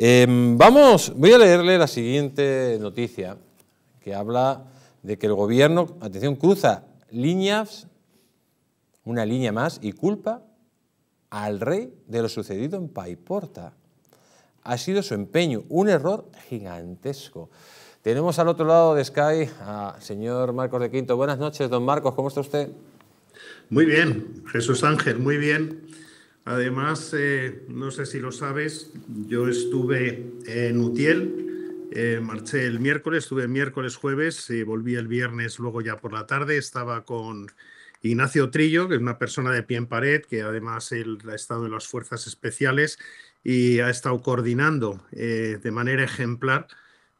Em, vamos, voy a leerle la siguiente noticia que habla de que el gobierno, atención, cruza líneas, una línea más, y culpa al rey de lo sucedido en Paiporta. Ha sido su empeño, un error gigantesco. Tenemos al otro lado de Sky al señor Marcos de Quinto. Buenas noches, don Marcos, ¿cómo está usted? Muy bien, Jesús Ángel, muy bien. Además, eh, no sé si lo sabes, yo estuve en Utiel, eh, marché el miércoles, estuve el miércoles, jueves, volví el viernes, luego ya por la tarde, estaba con Ignacio Trillo, que es una persona de pie en pared, que además ha estado en las fuerzas especiales y ha estado coordinando eh, de manera ejemplar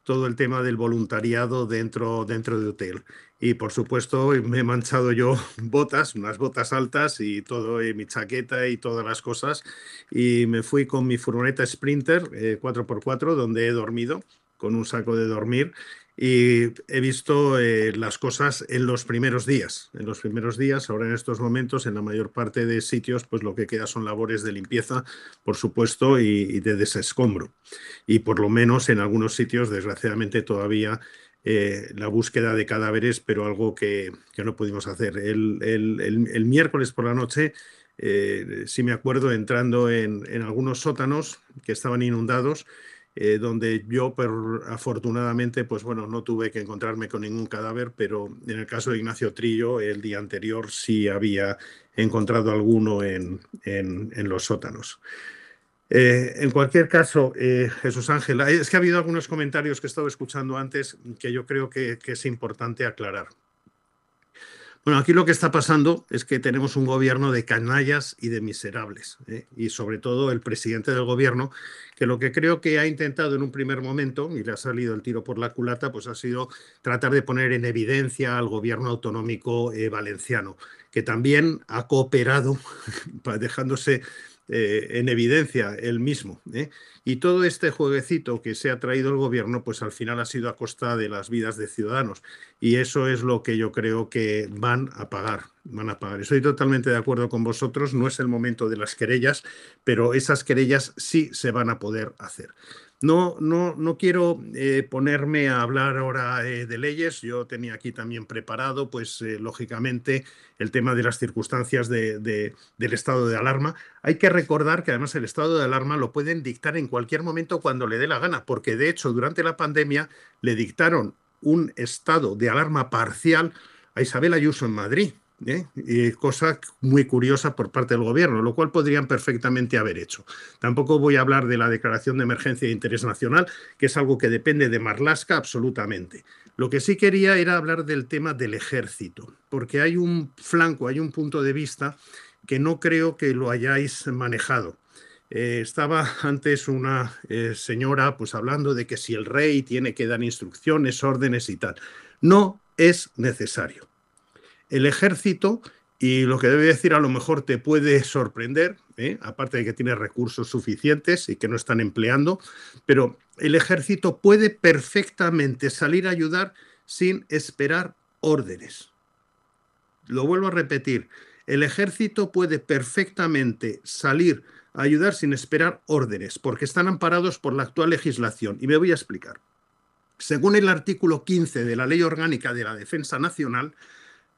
todo el tema del voluntariado dentro, dentro de hotel. Y por supuesto, me he manchado yo botas, unas botas altas y todo, mi chaqueta y todas las cosas. Y me fui con mi furgoneta Sprinter 4x4, eh, donde he dormido, con un saco de dormir y he visto eh, las cosas en los primeros días. En los primeros días, ahora en estos momentos, en la mayor parte de sitios, pues lo que queda son labores de limpieza, por supuesto, y, de desescombro. Y por lo menos en algunos sitios, desgraciadamente, todavía eh, la búsqueda de cadáveres, pero algo que, que no pudimos hacer. El, miércoles por la noche, eh, sí me acuerdo entrando en, en algunos sótanos que estaban inundados eh, donde yo afortunadamente, pues bueno, no tuve que encontrarme con ningún cadáver, pero en el caso de Ignacio Trillo, el día anterior sí había encontrado alguno en, en, los sótanos. Eh, en cualquier caso, eh, Jesús Ángel, es que ha habido algunos comentarios que he estado escuchando antes que yo creo que es importante aclarar. Bueno, aquí lo que está pasando es que tenemos un gobierno de canallas y de miserables, ¿eh? y sobre todo el presidente del gobierno, que lo que creo que ha intentado en un primer momento, y le ha salido el tiro por la culata, pues ha sido tratar de poner en evidencia al gobierno autonómico eh, valenciano, que también ha cooperado, dejándose eh, en evidencia él mismo. ¿eh? Y todo este jueguecito que se ha traído el gobierno, pues al final ha sido a costa de las vidas de ciudadanos. Y eso es lo que yo creo que van a pagar van a pagar. Estoy totalmente de acuerdo con vosotros, no es el momento de las querellas, pero esas querellas sí se van a poder hacer. No, no, no quiero eh, ponerme a hablar ahora eh, de leyes. Yo tenía aquí también preparado, pues eh, lógicamente, el tema de las circunstancias del estado de alarma. Hay que recordar que además el estado de alarma lo pueden dictar en cualquier momento cuando le dé la gana, porque de hecho durante la pandemia le dictaron un estado de alarma parcial a Isabel Ayuso en Madrid. ¿eh? cosa muy curiosa por parte del gobierno, lo cual podrían perfectamente haber hecho. Tampoco voy a hablar de la declaración de emergencia de interés nacional, que es algo que depende de Marlaska absolutamente. Lo que sí quería era hablar del tema del ejército, porque hay un flanco, hay un punto de vista que no creo que lo hayáis manejado. Eh, estaba antes una eh, señora pues hablando de que si el rey tiene que dar instrucciones, órdenes y tal. No es necesario el ejército y lo que debe decir a lo mejor te puede sorprender, ¿eh? aparte de que tiene recursos suficientes y que no están empleando, pero el ejército puede perfectamente salir a ayudar sin esperar órdenes. Lo vuelvo a repetir, el ejército puede perfectamente salir a ayudar sin esperar órdenes, porque están amparados por la actual legislación. Y me voy a explicar. Según el artículo 15 de la Ley Orgánica de la Defensa Nacional,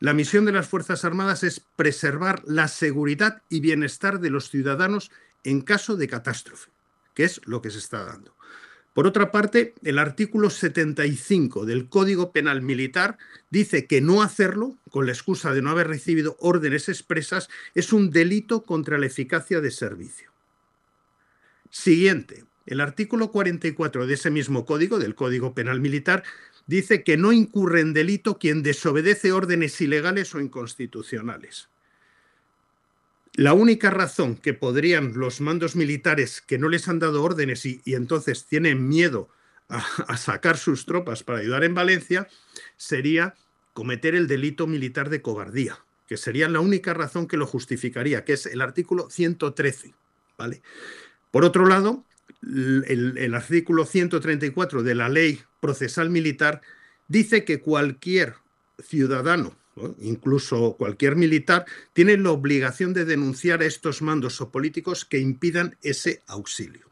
la misión de las Fuerzas Armadas es preservar la seguridad y bienestar de los ciudadanos en caso de catástrofe, que es lo que se está dando. Por otra parte, el artículo 75 del Código Penal Militar dice que no hacerlo, con la excusa de no haber recibido órdenes expresas, es un delito contra la eficacia de servicio. Siguiente, el artículo 44 de ese mismo código, del Código Penal Militar, dice que no incurre en delito quien desobedece órdenes ilegales o inconstitucionales. La única razón que podrían los mandos militares que no les han dado órdenes y, entonces tienen miedo a, sacar sus tropas para ayudar en Valencia sería cometer el delito militar de cobardía, que sería la única razón que lo justificaría, que es el artículo 113. ¿vale? Por otro lado, el, artículo 134 de la ley procesal militar dice que cualquier ciudadano incluso cualquier militar, tiene la obligación de denunciar a estos mandos o políticos que impidan ese auxilio.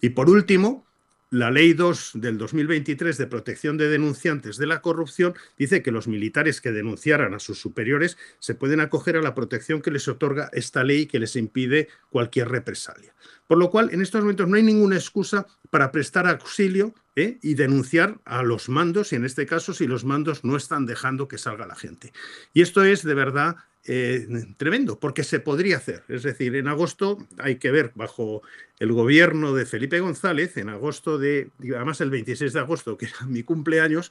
Y por último, la Ley 2 del 2023 de protección de denunciantes de la corrupción dice que los militares que denunciaran a sus superiores se pueden acoger a la protección que les otorga esta ley que les impide cualquier represalia. Por lo cual, en estos momentos no hay ninguna excusa para prestar auxilio ¿eh? y denunciar a los mandos, y en este caso, si los mandos no están dejando que salga la gente. Y esto es de verdad eh, tremendo, porque se podría hacer. Es decir, en agosto hay que ver, bajo el gobierno de Felipe González, en agosto de, además el 26 de agosto, que era mi cumpleaños,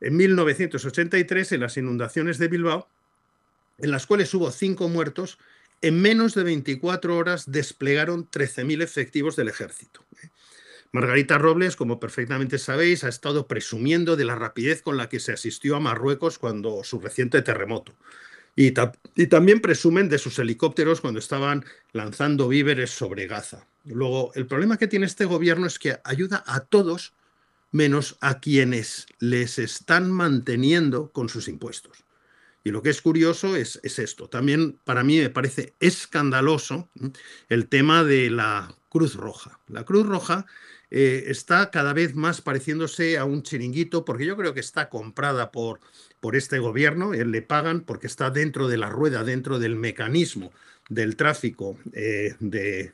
en 1983, en las inundaciones de Bilbao, en las cuales hubo cinco muertos en menos de 24 horas desplegaron 13.000 efectivos del ejército. ¿eh? Margarita Robles, como perfectamente sabéis, ha estado presumiendo de la rapidez con la que se asistió a Marruecos cuando su reciente terremoto. Y, y, también presumen de sus helicópteros cuando estaban lanzando víveres sobre Gaza. Luego, el problema que tiene este gobierno es que ayuda a todos menos a quienes les están manteniendo con sus impuestos. Y lo que es curioso es, esto. También para mí me parece escandaloso el tema de la Cruz Roja. La Cruz Roja eh, está cada vez más pareciéndose a un chiringuito porque yo creo que está comprada por, por este gobierno. Eh, le pagan porque está dentro de la rueda, dentro del mecanismo del tráfico eh, de,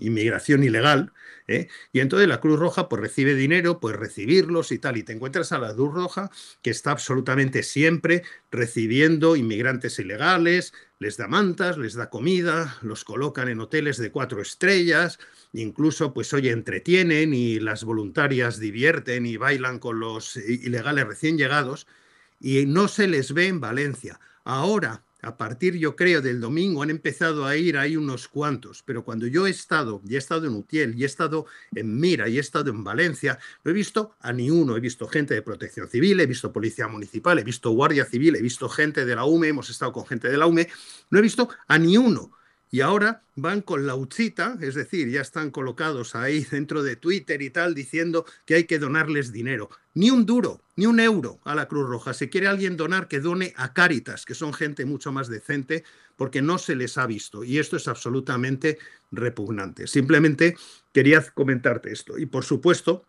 inmigración ilegal, ¿eh? y entonces la Cruz Roja pues recibe dinero, pues recibirlos y tal, y te encuentras a la Cruz Roja que está absolutamente siempre recibiendo inmigrantes ilegales, les da mantas, les da comida, los colocan en hoteles de cuatro estrellas, incluso pues hoy entretienen y las voluntarias divierten y bailan con los ilegales recién llegados, y no se les ve en Valencia. Ahora, a partir, yo creo, del domingo han empezado a ir ahí unos cuantos, pero cuando yo he estado, y he estado en Utiel, y he estado en Mira, y he estado en Valencia, no he visto a ni uno, he visto gente de protección civil, he visto policía municipal, he visto guardia civil, he visto gente de la UME, hemos estado con gente de la UME, no he visto a ni uno y ahora van con la uchita, es decir, ya están colocados ahí dentro de Twitter y tal, diciendo que hay que donarles dinero. Ni un duro, ni un euro a la Cruz Roja. Si quiere alguien donar, que done a Cáritas, que son gente mucho más decente, porque no se les ha visto. Y esto es absolutamente repugnante. Simplemente quería comentarte esto. Y por supuesto,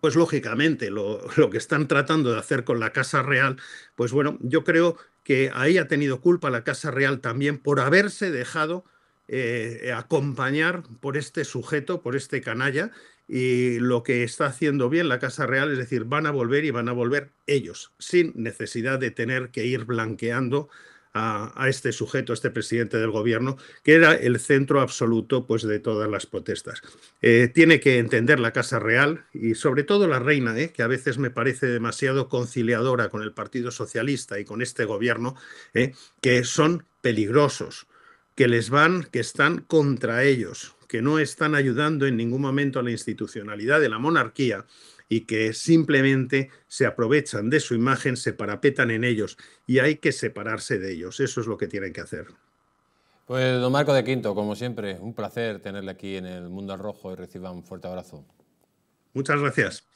pues lógicamente lo, lo, que están tratando de hacer con la Casa Real, pues bueno, yo creo que ahí ha tenido culpa la Casa Real también por haberse dejado eh, acompañar por este sujeto, por este canalla, y lo que está haciendo bien la Casa Real es decir, van a volver y van a volver ellos, sin necesidad de tener que ir blanqueando a, este sujeto, a este presidente del gobierno, que era el centro absoluto pues, de todas las protestas. Eh, tiene que entender la Casa Real y sobre todo la reina, eh, que a veces me parece demasiado conciliadora con el Partido Socialista y con este gobierno, eh, que son peligrosos, que les van, que están contra ellos, que no están ayudando en ningún momento a la institucionalidad de la monarquía y que simplemente se aprovechan de su imagen, se parapetan en ellos y hay que separarse de ellos. Eso es lo que tienen que hacer. Pues don Marco de Quinto, como siempre, un placer tenerle aquí en el Mundo al Rojo y reciba un fuerte abrazo. Muchas gracias.